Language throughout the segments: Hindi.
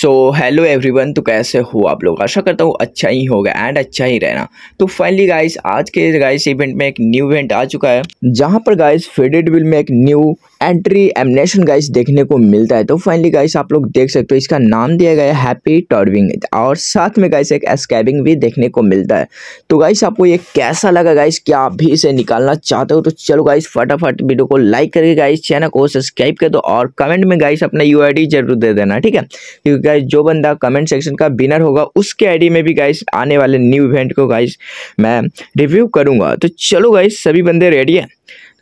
सो हेलो एवरीवन तो कैसे हो आप लोग आशा करता हूँ अच्छा ही होगा एंड अच्छा ही रहना तो फाइनली गाइस आज के गाइस इवेंट में एक न्यू इवेंट आ चुका है जहाँ पर गाइस फेडेड विल में एक न्यू एंट्री एमिनेशन गाइस देखने को मिलता है तो फाइनली गाइस आप लोग देख सकते हो इसका नाम दिया गया हैप्पी टर्विंग और साथ में गाइस एक एस्कैबिंग भी देखने को मिलता है तो गाइस आपको ये कैसा लगा गाइस क्या आप भी इसे निकालना चाहते हो तो चलो गाइस फटाफट वीडियो को लाइक करके गाइस चैनल को सब्सक्राइब कर दो और कमेंट में गाइस अपना यू जरूर दे देना ठीक है क्योंकि गाइस जो बंदा कमेंट सेक्शन का विनर होगा उसके आईडी में भी गाइस आने वाले न्यू इवेंट को गाइस मैं रिव्यू करूँगा तो चलो गाइस सभी बंदे रेडी हैं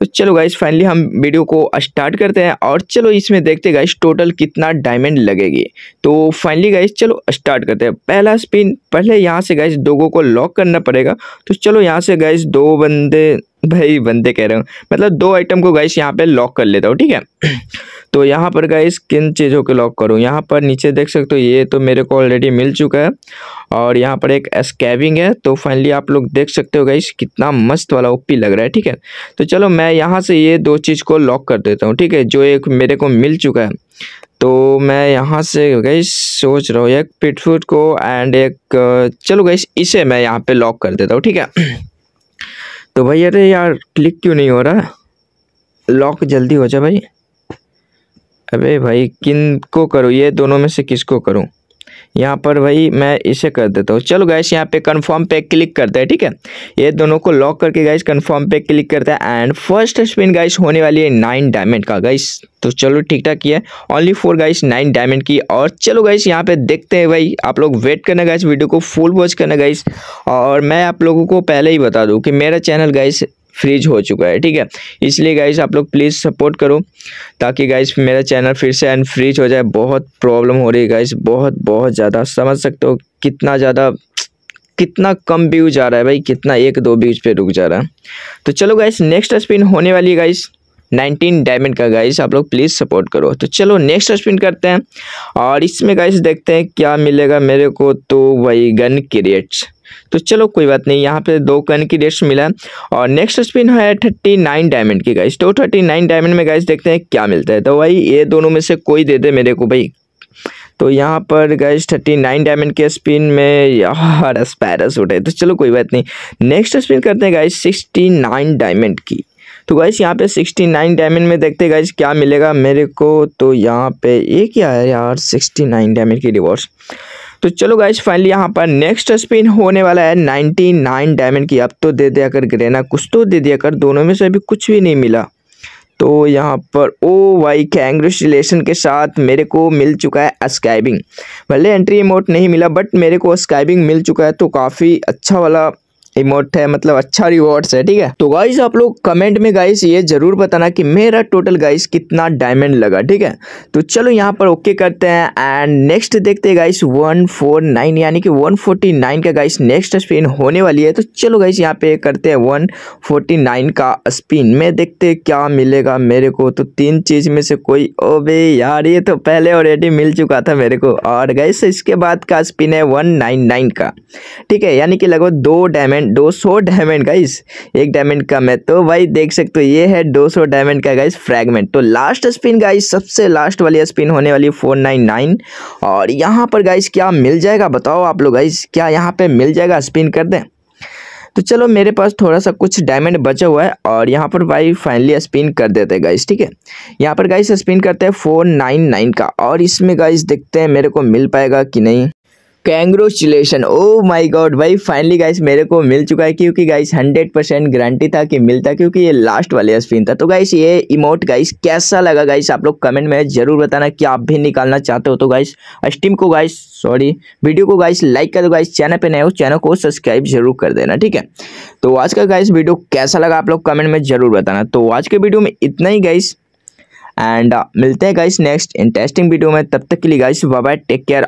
तो चलो गाइस फाइनली हम वीडियो को स्टार्ट करते हैं और चलो इसमें देखते गाइस टोटल कितना डायमंड लगेगी तो फाइनली गाइस चलो स्टार्ट करते हैं पहला स्पिन पहले यहाँ से गाइस दोगो को लॉक करना पड़ेगा तो चलो यहाँ से गाइस दो बंदे भाई बंदे कह रहे हो मतलब दो आइटम को गाइस यहाँ पे लॉक कर लेता हूँ ठीक है तो यहाँ पर गाइस किन चीज़ों को लॉक करूँ यहाँ पर नीचे देख सकते हो ये तो मेरे को ऑलरेडी मिल चुका है और यहाँ पर एक स्कैबिंग है तो फाइनली आप लोग देख सकते हो गाइस कितना मस्त वाला ओपी लग रहा है ठीक है तो चलो मैं यहाँ से ये दो चीज़ को लॉक कर देता हूँ ठीक है जो एक मेरे को मिल चुका है तो मैं यहाँ से गई सोच रहा हूँ एक पिटफुट को एंड एक चलो गई इसे मैं यहाँ पे लॉक कर देता हूँ ठीक है तो भाई अरे यार क्लिक क्यों नहीं हो रहा लॉक जल्दी हो जाए भाई अबे भाई किन को करूँ ये दोनों में से किसको करूँ यहाँ पर भाई मैं इसे कर देता हूँ चलो गैस यहाँ पे कंफर्म पे क्लिक करता है ठीक है ये दोनों को लॉक करके गैस कंफर्म पे क्लिक करता है एंड फर्स्ट स्पिन गैस होने वाली है नाइन डायमंड का गैस तो चलो ठीक ठाक किया only four guys nine diamond की और चलो गाइस यहाँ पे देखते हैं भाई आप लोग वेट करना गाइस वीडियो को फुल वॉच करना गाइस और मैं आप लोगों को पहले ही बता दूँ कि मेरा चैनल गाइस फ्रीज हो चुका है ठीक है इसलिए गाइस आप लोग प्लीज़ सपोर्ट करो ताकि गाइस मेरा चैनल फिर से अनफ्रीज हो जाए बहुत प्रॉब्लम हो रही है गाइस बहुत बहुत ज़्यादा समझ सकते हो कितना ज़्यादा कितना कम व्यूज आ रहा है भाई कितना एक दो व्यूज पे रुक जा रहा है तो चलो गाइस नेक्स्ट स्पिन होने वाली है गाइस 19 डायमंड का गाइस आप लोग प्लीज़ सपोर्ट करो तो चलो नेक्स्ट स्पिन करते हैं और इसमें गाइस देखते हैं क्या मिलेगा मेरे को तो वही गन क्रिएट्स तो चलो कोई बात नहीं यहाँ पे दो कन की रेस्ट मिला और नेक्स्ट स्पिन है थर्टी नाइन डायमंड की गाइस तो थर्टी नाइन डायमंड में गाइस देखते हैं क्या मिलता है तो भाई ये दोनों में से कोई दे दे मेरे को भाई तो यहाँ पर गैस थर्टी नाइन डायमंड के स्पिन में यार स्पैरस उठे तो चलो कोई बात नहीं नेक्स्ट स्पिन करते हैं गाइस सिक्सटी नाइन डायमंड की तो गाइस यहाँ पे सिक्सटी नाइन डायमंड में देखते गाइस क्या मिलेगा मेरे को तो यहाँ पे ये क्या है यार सिक्सटी नाइन डायमंड की रिवॉर्ड्स तो चलो गाइज फाइनली यहाँ पर नेक्स्ट स्पिन होने वाला है नाइन्टी नाइन डायमंड की अब तो दे दिया कर ग्रेना कुछ तो दे दिया कर दोनों में से अभी कुछ भी नहीं मिला तो यहाँ पर ओ वाई कैंग्रेचुलेसन के साथ मेरे को मिल चुका है स्काइबिंग भले एंट्री अमाउंट नहीं मिला बट मेरे को स्काइबिंग मिल चुका है तो काफ़ी अच्छा वाला इमोट है मतलब अच्छा रिवॉर्ड्स है ठीक है तो गाइस आप लोग कमेंट में गाइस ये जरूर बताना कि मेरा टोटल गाइस कितना डायमंड लगा ठीक है तो चलो यहाँ पर ओके करते हैं एंड नेक्स्ट देखते हैं गाइस 149 यानी कि 149 का गाइस नेक्स्ट स्पिन होने वाली है तो चलो गाइस यहाँ पे करते हैं वन का स्पिन में देखते क्या मिलेगा मेरे को तो तीन चीज़ में से कोई ओ बे यार ये तो पहले ऑलरेडी मिल चुका था मेरे को और गाइस इसके बाद का स्पिन है वन का ठीक है यानी कि लगभग दो डायमंड दो सौ डायमंड गाइस एक डायमंड कम है तो भाई देख सकते हो ये है दो सौ डायमंड का गाइस फ्रैगमेंट तो लास्ट स्पिन गाइस सबसे लास्ट वाली स्पिन होने वाली फोर नाइन नाइन और यहाँ पर गाइस क्या मिल जाएगा बताओ आप लोग गाइस क्या यहाँ पे मिल जाएगा स्पिन कर दें तो चलो मेरे पास थोड़ा सा कुछ डायमंड बचा हुआ है और यहाँ पर भाई फाइनली स्पिन कर देते हैं गाइस ठीक है यहाँ पर गाइस स्पिन करते हैं फोर नाइन नाइन का और इसमें गाइस देखते हैं मेरे को मिल पाएगा कि नहीं कैंग्रोचुलेशन ओ माय गॉड भाई फाइनली गाइस मेरे को मिल चुका है क्योंकि गाइस 100 परसेंट गारंटी था कि मिलता क्योंकि ये लास्ट वाले स्पिन था तो गाइस ये इमोट गाइस कैसा लगा गाइस आप लोग कमेंट में जरूर बताना कि आप भी निकालना चाहते हो तो गाइस स्टीम को गाइस सॉरी वीडियो को गाइस लाइक कर दो गाइस चैनल पर नए हो चैनल को सब्सक्राइब जरूर कर देना ठीक है तो आज का गाइस वीडियो कैसा लगा आप लोग कमेंट में जरूर बताना तो आज के वीडियो में इतना ही गाइस एंड uh, मिलते हैं गाइस नेक्स्ट इंटरेस्टिंग वीडियो में तब तक के लिए गाइस बाय टेक केयर